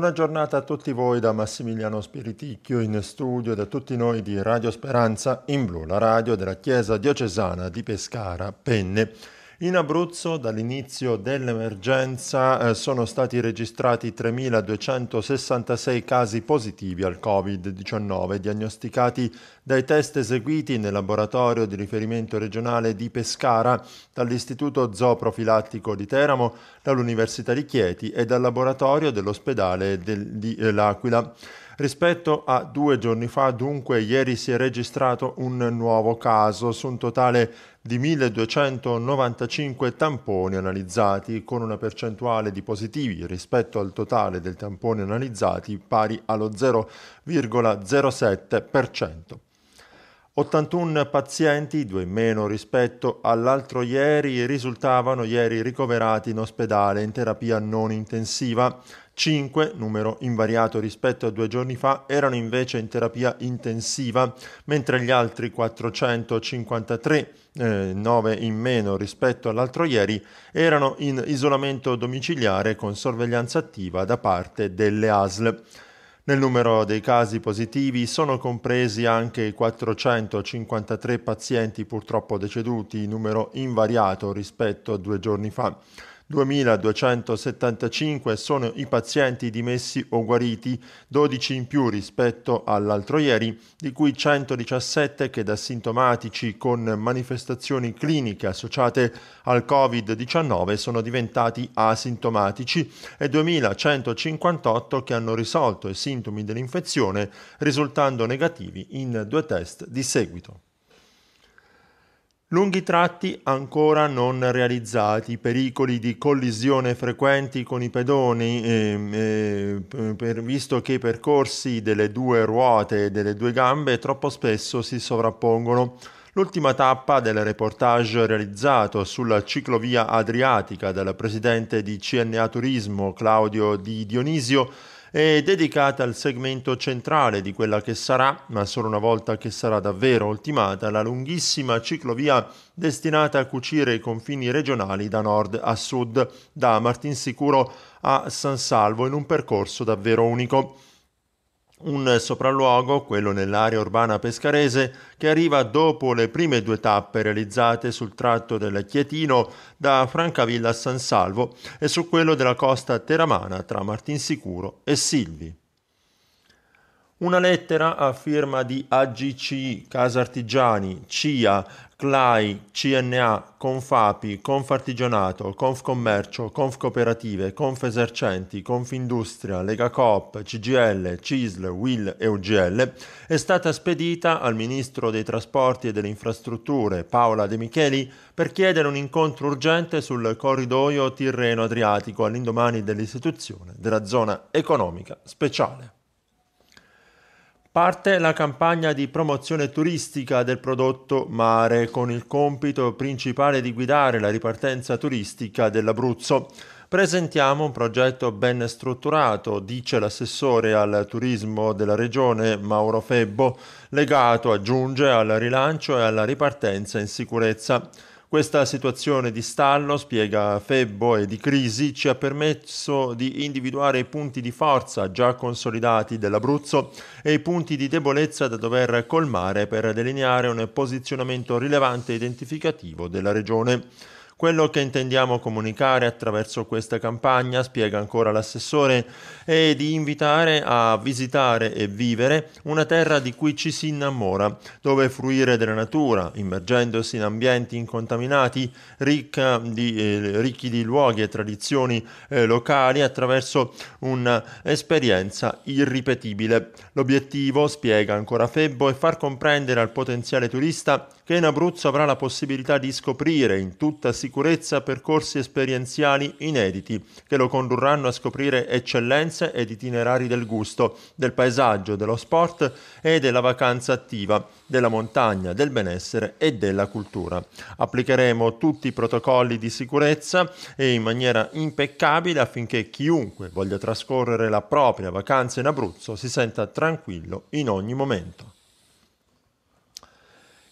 Buona giornata a tutti voi da Massimiliano Spiriticchio in studio e da tutti noi di Radio Speranza in Blu, la radio della Chiesa diocesana di Pescara, Penne. In Abruzzo dall'inizio dell'emergenza eh, sono stati registrati 3.266 casi positivi al Covid-19 diagnosticati dai test eseguiti nel laboratorio di riferimento regionale di Pescara, dall'Istituto Zooprofilattico di Teramo, dall'Università di Chieti e dal laboratorio dell'ospedale del, di eh, L'Aquila. Rispetto a due giorni fa, dunque, ieri si è registrato un nuovo caso su un totale di 1295 tamponi analizzati, con una percentuale di positivi rispetto al totale del tampone analizzati pari allo 0,07%. 81 pazienti, due in meno rispetto all'altro ieri, risultavano ieri ricoverati in ospedale in terapia non intensiva. 5, numero invariato rispetto a due giorni fa, erano invece in terapia intensiva, mentre gli altri 453, eh, 9 in meno rispetto all'altro ieri, erano in isolamento domiciliare con sorveglianza attiva da parte delle ASL. Nel numero dei casi positivi sono compresi anche i 453 pazienti purtroppo deceduti, numero invariato rispetto a due giorni fa. 2.275 sono i pazienti dimessi o guariti, 12 in più rispetto all'altro ieri, di cui 117 che da sintomatici con manifestazioni cliniche associate al Covid-19 sono diventati asintomatici e 2.158 che hanno risolto i sintomi dell'infezione risultando negativi in due test di seguito. Lunghi tratti ancora non realizzati, pericoli di collisione frequenti con i pedoni, eh, eh, per, visto che i percorsi delle due ruote e delle due gambe troppo spesso si sovrappongono. L'ultima tappa del reportage realizzato sulla ciclovia adriatica dal presidente di CNA Turismo Claudio Di Dionisio è dedicata al segmento centrale di quella che sarà, ma solo una volta che sarà davvero ultimata, la lunghissima ciclovia destinata a cucire i confini regionali da nord a sud, da Martinsicuro a San Salvo, in un percorso davvero unico un sopralluogo, quello nell'area urbana pescarese, che arriva dopo le prime due tappe realizzate sul tratto del Chietino da Francavilla a San Salvo e su quello della costa teramana tra Martinsicuro e Silvi una lettera a firma di AGCI, Casa Artigiani, CIA, CLAI, CNA, Confapi, Confartigianato, Confcommercio, Confcooperative, Confesercenti, Confindustria, Coop, CGL, CISL, WIL e UGL è stata spedita al Ministro dei Trasporti e delle Infrastrutture Paola De Micheli per chiedere un incontro urgente sul corridoio Tirreno-Adriatico all'indomani dell'istituzione della zona economica speciale. Parte la campagna di promozione turistica del prodotto mare con il compito principale di guidare la ripartenza turistica dell'Abruzzo. Presentiamo un progetto ben strutturato, dice l'assessore al turismo della regione Mauro Febbo, legato, aggiunge, al rilancio e alla ripartenza in sicurezza. Questa situazione di stallo, spiega Febbo, e di crisi ci ha permesso di individuare i punti di forza già consolidati dell'Abruzzo e i punti di debolezza da dover colmare per delineare un posizionamento rilevante e identificativo della regione. Quello che intendiamo comunicare attraverso questa campagna, spiega ancora l'assessore, è di invitare a visitare e vivere una terra di cui ci si innamora, dove fruire della natura, immergendosi in ambienti incontaminati, di, eh, ricchi di luoghi e tradizioni eh, locali, attraverso un'esperienza irripetibile. L'obiettivo, spiega ancora Febbo, è far comprendere al potenziale turista che in Abruzzo avrà la possibilità di scoprire in tutta sicurezza sicurezza percorsi esperienziali inediti che lo condurranno a scoprire eccellenze ed itinerari del gusto, del paesaggio, dello sport e della vacanza attiva, della montagna, del benessere e della cultura. Applicheremo tutti i protocolli di sicurezza e in maniera impeccabile affinché chiunque voglia trascorrere la propria vacanza in Abruzzo si senta tranquillo in ogni momento.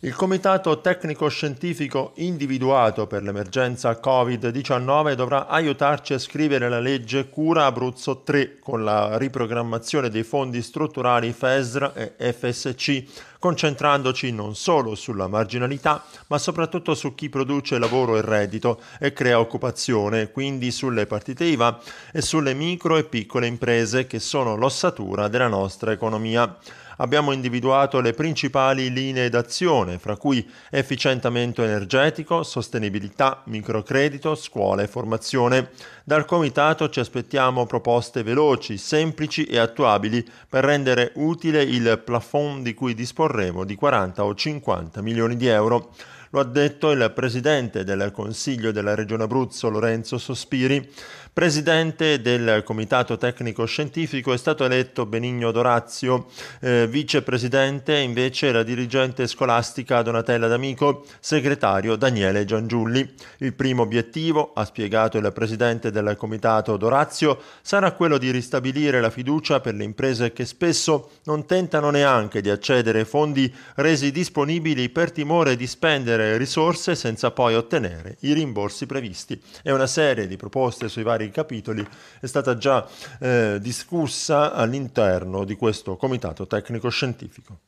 Il comitato tecnico-scientifico individuato per l'emergenza Covid-19 dovrà aiutarci a scrivere la legge Cura Abruzzo 3 con la riprogrammazione dei fondi strutturali FESR e FSC, concentrandoci non solo sulla marginalità, ma soprattutto su chi produce lavoro e reddito e crea occupazione, quindi sulle partite IVA e sulle micro e piccole imprese che sono l'ossatura della nostra economia abbiamo individuato le principali linee d'azione, fra cui efficientamento energetico, sostenibilità, microcredito, scuola e formazione. Dal Comitato ci aspettiamo proposte veloci, semplici e attuabili per rendere utile il plafond di cui disporremo di 40 o 50 milioni di euro. Lo ha detto il presidente del Consiglio della Regione Abruzzo, Lorenzo Sospiri. Presidente del Comitato Tecnico Scientifico è stato eletto Benigno Dorazio, eh, vicepresidente invece la dirigente scolastica Donatella D'Amico, segretario Daniele Giangiulli. Il primo obiettivo, ha spiegato il presidente del Comitato Dorazio, sarà quello di ristabilire la fiducia per le imprese che spesso non tentano neanche di accedere ai fondi resi disponibili per timore di spendere spendere risorse senza poi ottenere i rimborsi previsti. E una serie di proposte sui vari capitoli è stata già eh, discussa all'interno di questo comitato tecnico-scientifico.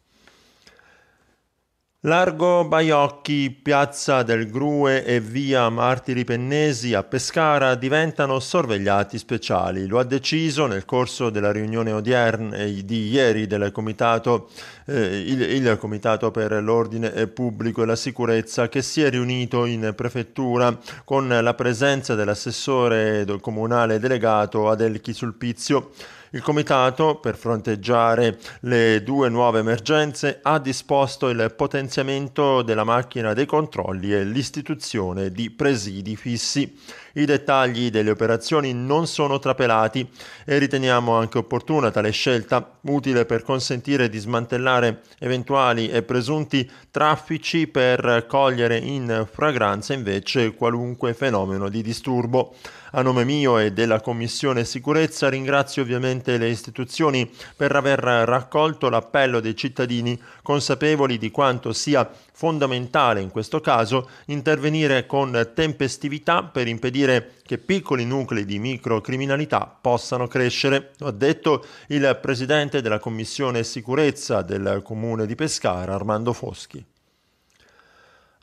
Largo Baiocchi, piazza del Grue e via Martiri Pennesi a Pescara diventano sorvegliati speciali. Lo ha deciso nel corso della riunione odierna di ieri del comitato, eh, il, il Comitato per l'Ordine Pubblico e la Sicurezza che si è riunito in prefettura con la presenza dell'assessore comunale delegato Adelchi Sulpizio. Il Comitato, per fronteggiare le due nuove emergenze, ha disposto il potenziamento della macchina dei controlli e l'istituzione di presidi fissi. I dettagli delle operazioni non sono trapelati e riteniamo anche opportuna tale scelta, utile per consentire di smantellare eventuali e presunti traffici per cogliere in fragranza invece qualunque fenomeno di disturbo. A nome mio e della Commissione Sicurezza ringrazio ovviamente sufficiente le istituzioni per aver raccolto l'appello dei cittadini consapevoli di quanto sia fondamentale in questo caso intervenire con tempestività per impedire che piccoli nuclei di microcriminalità possano crescere, lo ha detto il presidente della Commissione Sicurezza del Comune di Pescara, Armando Foschi.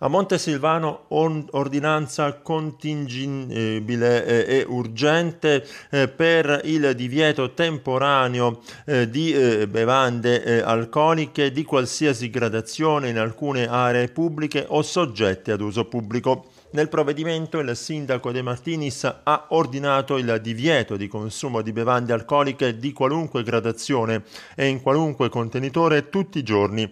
A Montesilvano on, ordinanza contingibile eh, e urgente eh, per il divieto temporaneo eh, di bevande alcoliche di qualsiasi gradazione in alcune aree pubbliche o soggette ad uso pubblico. Nel provvedimento il sindaco De Martinis ha ordinato il divieto di consumo di bevande alcoliche di qualunque gradazione e in qualunque contenitore tutti i giorni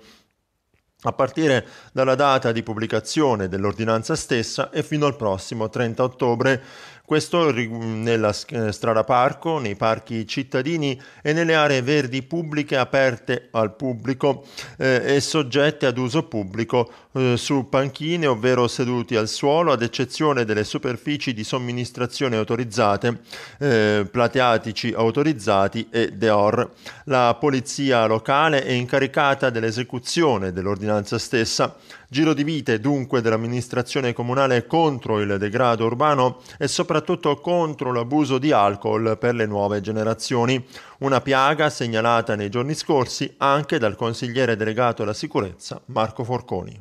a partire dalla data di pubblicazione dell'ordinanza stessa e fino al prossimo 30 ottobre questo nella eh, strada parco, nei parchi cittadini e nelle aree verdi pubbliche aperte al pubblico eh, e soggette ad uso pubblico eh, su panchine, ovvero seduti al suolo, ad eccezione delle superfici di somministrazione autorizzate, eh, plateatici autorizzati e deor. La polizia locale è incaricata dell'esecuzione dell'ordinanza stessa Giro di vite dunque dell'amministrazione comunale contro il degrado urbano e soprattutto contro l'abuso di alcol per le nuove generazioni, una piaga segnalata nei giorni scorsi anche dal consigliere delegato alla sicurezza Marco Forconi.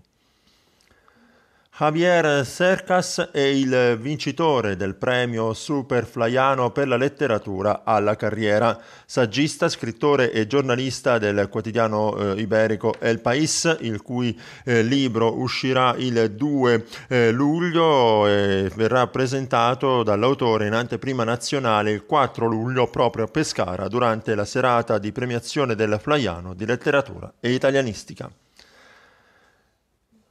Javier Cercas è il vincitore del premio Superflaiano per la letteratura alla carriera, saggista, scrittore e giornalista del quotidiano eh, iberico El País, il cui eh, libro uscirà il 2 eh, luglio e verrà presentato dall'autore in anteprima nazionale il 4 luglio proprio a Pescara durante la serata di premiazione del Flaiano di letteratura e italianistica.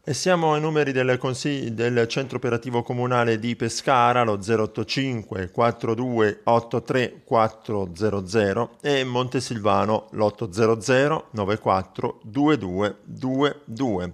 E siamo ai numeri del, consig- del centro operativo comunale di Pescara, lo 085 4283 400 e Montesilvano l'800 94 2222.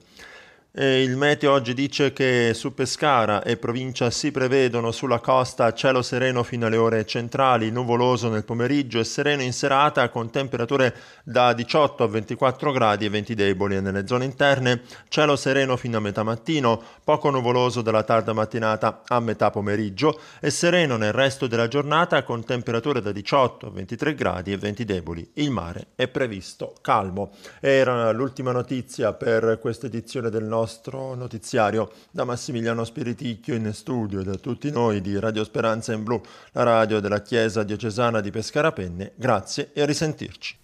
E il meteo oggi dice che su Pescara e provincia si prevedono sulla costa cielo sereno fino alle ore centrali, nuvoloso nel pomeriggio e sereno in serata con temperature da 18 a 24 gradi e venti deboli e nelle zone interne cielo sereno fino a metà mattino, poco nuvoloso dalla tarda mattinata a metà pomeriggio e sereno nel resto della giornata con temperature da 18 a 23 gradi e venti deboli. Il mare è previsto calmo. Era l'ultima notizia per questa edizione del nostro nostro notiziario da Massimiliano Spiriticchio in studio e da tutti noi di Radio Speranza in Blu, la radio della Chiesa Diocesana di Pescarapenne. Grazie e a risentirci.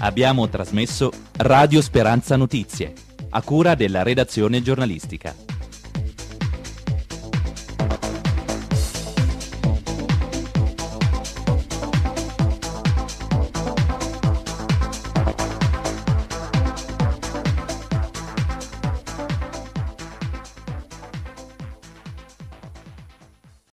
Abbiamo trasmesso Radio Speranza Notizie, a cura della redazione giornalistica.